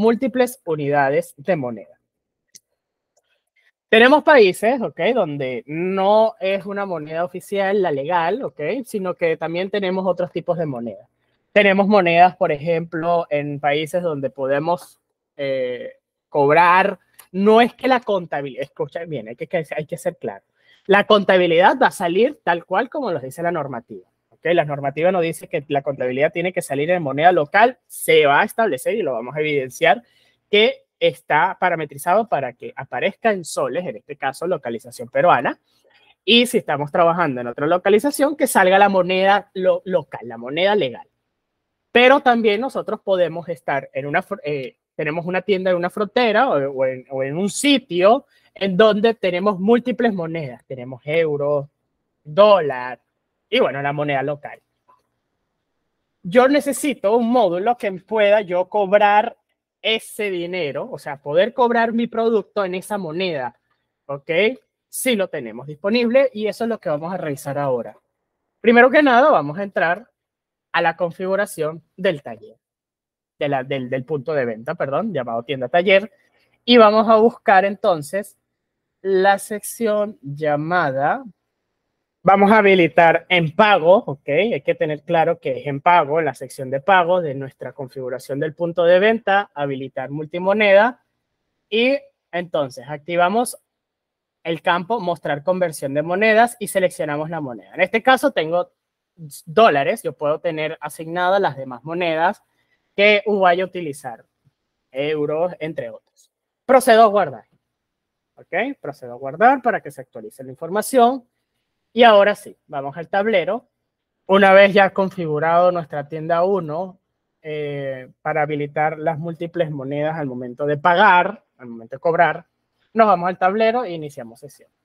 múltiples unidades de moneda. Tenemos países, ¿ok? Donde no es una moneda oficial, la legal, ¿ok? Sino que también tenemos otros tipos de moneda. Tenemos monedas, por ejemplo, en países donde podemos eh, cobrar. No es que la contabilidad, escucha bien, hay que, hay ser claro. La contabilidad va a salir tal cual como los dice la normativa que La normativa nos dice que la contabilidad tiene que salir en moneda local, se va a establecer y lo vamos a evidenciar que está parametrizado para que aparezca en soles, en este caso localización peruana, y si estamos trabajando en otra localización, que salga la moneda local, la moneda legal. Pero también nosotros podemos estar en una, eh, tenemos una tienda en una frontera o, en, un sitio en donde tenemos múltiples monedas, tenemos euros, dólar, y bueno, la moneda local. Yo necesito un módulo que pueda yo cobrar ese dinero, o sea, poder cobrar mi producto en esa moneda, ¿ok? Si sí lo tenemos disponible y eso es lo que vamos a revisar ahora. Primero que nada, vamos a entrar a la configuración del taller, del, del punto de venta, perdón, llamado tienda taller, y vamos a buscar entonces la sección llamada, Vamos a habilitar en pago, ¿ok? Hay que tener claro que es en pago, en la sección de pago de nuestra configuración del punto de venta, habilitar multimoneda y entonces activamos el campo mostrar conversión de monedas y seleccionamos la moneda. En este caso tengo dólares, yo puedo tener asignadas las demás monedas que vaya a utilizar, euros, entre otros. Procedo a guardar. ¿Ok? Procedo a guardar para que se actualice la información. Y ahora sí, vamos al tablero. Una vez ya configurado nuestra tienda 1 eh, para habilitar las múltiples monedas al momento de pagar, al momento de cobrar, nos vamos al tablero e iniciamos sesión.